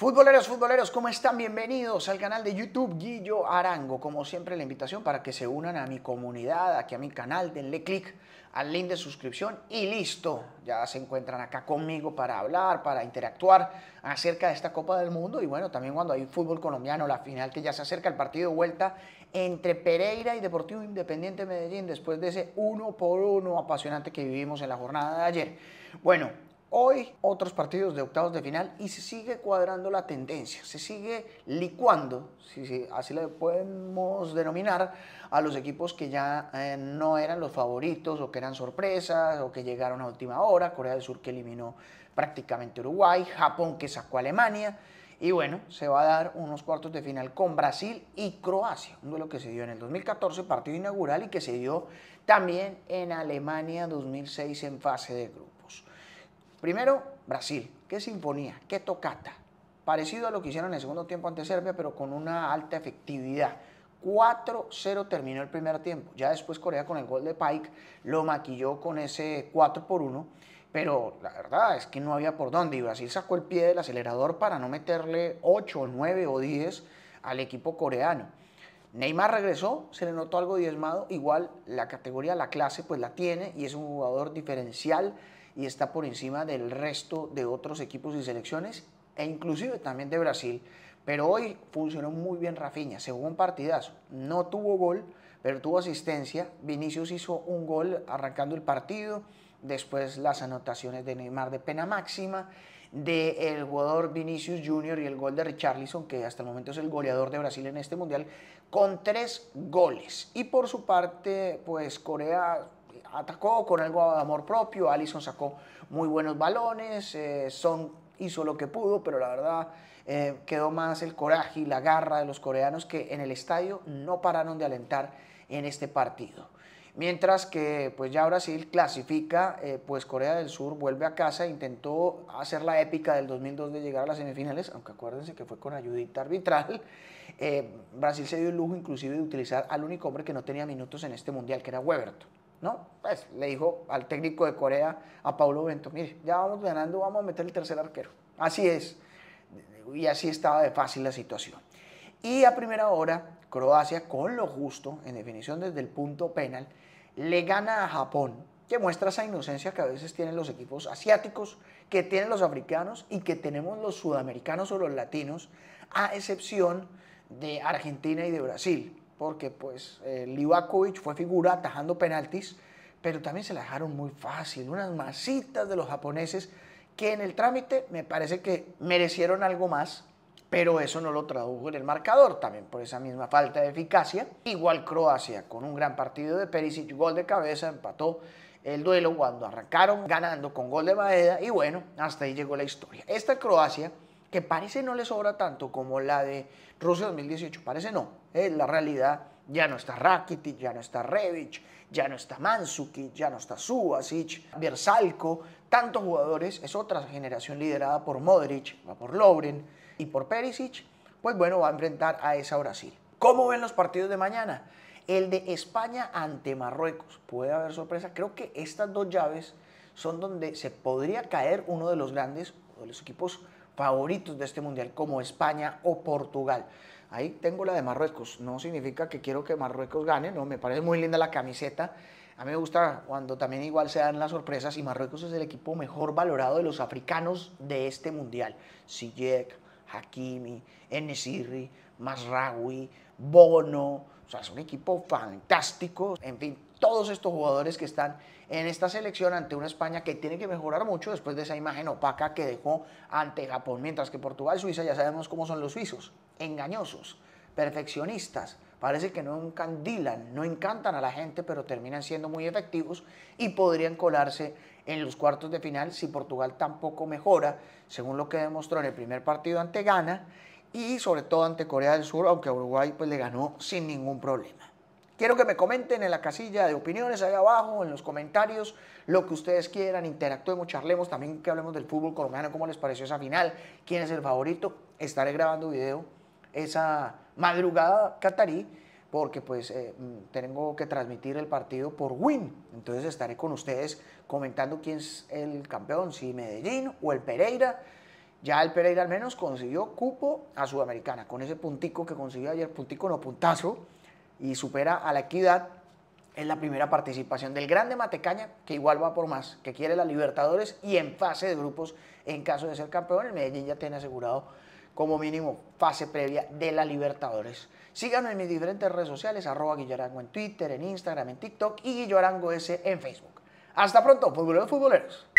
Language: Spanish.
Futboleros, futboleros, ¿cómo están? Bienvenidos al canal de YouTube Guillo Arango. Como siempre, la invitación para que se unan a mi comunidad, aquí a mi canal, denle clic al link de suscripción y listo. Ya se encuentran acá conmigo para hablar, para interactuar acerca de esta Copa del Mundo y bueno, también cuando hay fútbol colombiano, la final que ya se acerca, el partido vuelta entre Pereira y Deportivo Independiente Medellín después de ese uno por uno apasionante que vivimos en la jornada de ayer. Bueno, Hoy otros partidos de octavos de final y se sigue cuadrando la tendencia, se sigue licuando, si así le podemos denominar, a los equipos que ya eh, no eran los favoritos o que eran sorpresas o que llegaron a última hora, Corea del Sur que eliminó prácticamente Uruguay, Japón que sacó a Alemania y bueno, se va a dar unos cuartos de final con Brasil y Croacia, un duelo que se dio en el 2014, partido inaugural y que se dio también en Alemania 2006 en fase de grupo. Primero, Brasil. ¿Qué sinfonía? ¿Qué tocata? Parecido a lo que hicieron en el segundo tiempo ante Serbia, pero con una alta efectividad. 4-0 terminó el primer tiempo. Ya después Corea con el gol de Pike lo maquilló con ese 4 por 1. Pero la verdad es que no había por dónde. Y Brasil sacó el pie del acelerador para no meterle 8, 9 o 10 al equipo coreano. Neymar regresó, se le notó algo diezmado, igual la categoría, la clase, pues la tiene y es un jugador diferencial y está por encima del resto de otros equipos y selecciones e inclusive también de Brasil. Pero hoy funcionó muy bien Rafinha, se jugó un partidazo, no tuvo gol, pero tuvo asistencia. Vinicius hizo un gol arrancando el partido, después las anotaciones de Neymar de pena máxima del jugador Vinicius Junior y el gol de Richarlison, que hasta el momento es el goleador de Brasil en este mundial, con tres goles. Y por su parte, pues Corea atacó con algo de amor propio, Allison sacó muy buenos balones, eh, Son hizo lo que pudo, pero la verdad eh, quedó más el coraje y la garra de los coreanos que en el estadio no pararon de alentar en este partido. Mientras que pues ya Brasil clasifica, eh, pues Corea del Sur vuelve a casa, intentó hacer la épica del 2002 de llegar a las semifinales, aunque acuérdense que fue con ayudita arbitral. Eh, Brasil se dio el lujo inclusive de utilizar al único hombre que no tenía minutos en este mundial, que era Weberto. ¿no? Pues le dijo al técnico de Corea, a Paulo Bento, mire, ya vamos ganando, vamos a meter el tercer arquero. Así es. Y así estaba de fácil la situación. Y a primera hora Croacia, con lo justo, en definición desde el punto penal, le gana a Japón, que muestra esa inocencia que a veces tienen los equipos asiáticos, que tienen los africanos y que tenemos los sudamericanos o los latinos, a excepción de Argentina y de Brasil, porque pues eh, fue figura atajando penaltis, pero también se la dejaron muy fácil, unas masitas de los japoneses que en el trámite me parece que merecieron algo más, pero eso no lo tradujo en el marcador, también por esa misma falta de eficacia. Igual Croacia, con un gran partido de Perisic, gol de cabeza, empató el duelo cuando arrancaron ganando con gol de Maeda y bueno, hasta ahí llegó la historia. Esta Croacia, que parece no le sobra tanto como la de Rusia 2018, parece no, eh, la realidad. Ya no está Rakitic, ya no está Revic, ya no está Mansuki, ya no está Suasic, Bersalco, tantos jugadores. Es otra generación liderada por Modric, va por Lovren, y por Perisic, pues bueno, va a enfrentar a esa Brasil. ¿Cómo ven los partidos de mañana? El de España ante Marruecos. Puede haber sorpresa. Creo que estas dos llaves son donde se podría caer uno de los grandes, de los equipos favoritos de este mundial, como España o Portugal. Ahí tengo la de Marruecos. No significa que quiero que Marruecos gane, no, me parece muy linda la camiseta. A mí me gusta cuando también igual se dan las sorpresas y Marruecos es el equipo mejor valorado de los africanos de este mundial. Sijek, Hakimi, Enesiri, Masrawi, Bono, o sea, es un equipo fantástico. En fin, todos estos jugadores que están en esta selección ante una España que tiene que mejorar mucho después de esa imagen opaca que dejó ante Japón. Mientras que Portugal, y Suiza, ya sabemos cómo son los suizos, engañosos, perfeccionistas. Parece que no encandilan, no encantan a la gente, pero terminan siendo muy efectivos y podrían colarse en los cuartos de final si Portugal tampoco mejora, según lo que demostró en el primer partido ante Ghana y sobre todo ante Corea del Sur, aunque Uruguay pues, le ganó sin ningún problema. Quiero que me comenten en la casilla de opiniones ahí abajo, en los comentarios, lo que ustedes quieran, interactuemos, charlemos, también que hablemos del fútbol colombiano, cómo les pareció esa final, quién es el favorito. Estaré grabando video esa madrugada catarí porque pues eh, mm, tengo que transmitir el partido por Win. Entonces estaré con ustedes comentando quién es el campeón, si Medellín o el Pereira. Ya el Pereira al menos consiguió cupo a Sudamericana con ese puntico que consiguió ayer, puntico no puntazo, y supera a la equidad es la primera participación del grande Matecaña, que igual va por más, que quiere la Libertadores y en fase de grupos en caso de ser campeón, el Medellín ya tiene asegurado como mínimo fase previa de la Libertadores. Síganos en mis diferentes redes sociales, arroba en Twitter, en Instagram, en TikTok y Guillorango S en Facebook. Hasta pronto, futboleros, futboleros.